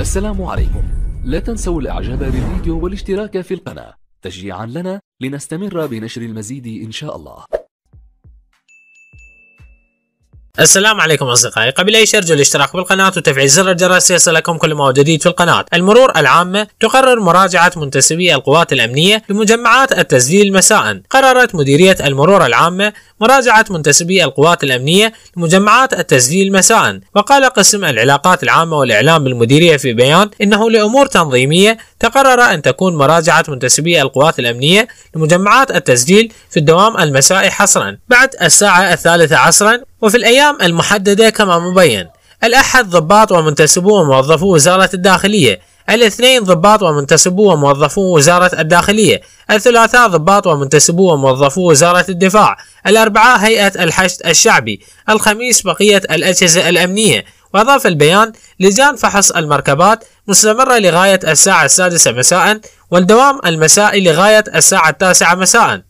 السلام عليكم لا تنسوا الاعجاب بالفيديو والاشتراك في القناة تشجيعا لنا لنستمر بنشر المزيد ان شاء الله السلام عليكم اصدقائي قبل اي شيء ارجو الاشتراك بالقناه وتفعيل زر الجرس ليصلكم كل ما هو جديد في القناه المرور العامه تقرر مراجعه منتسبي القوات الامنيه لمجمعات التسجيل مساء قررت مديريه المرور العامه مراجعة منتسبي القوات الأمنية لمجمعات التسجيل مساء وقال قسم العلاقات العامة والإعلام بالمديرية في بيان إنه لأمور تنظيمية تقرر أن تكون مراجعة منتسبي القوات الأمنية لمجمعات التسجيل في الدوام المسائي حصرا بعد الساعة الثالثة عصرا وفي الأيام المحددة كما مبين الأحد ضباط ومنتسبو وموظفو وزارة الداخلية الاثنين ضباط ومنتسبو وموظفو وزارة الداخلية الثلاثاء ضباط ومنتسبو وموظفو وزارة الدفاع الأربعاء هيئة الحشد الشعبي الخميس بقية الأجهزة الأمنية وأضاف البيان لجان فحص المركبات مستمرة لغاية الساعة السادسة مساء والدوام المسائي لغاية الساعة التاسعة مساءً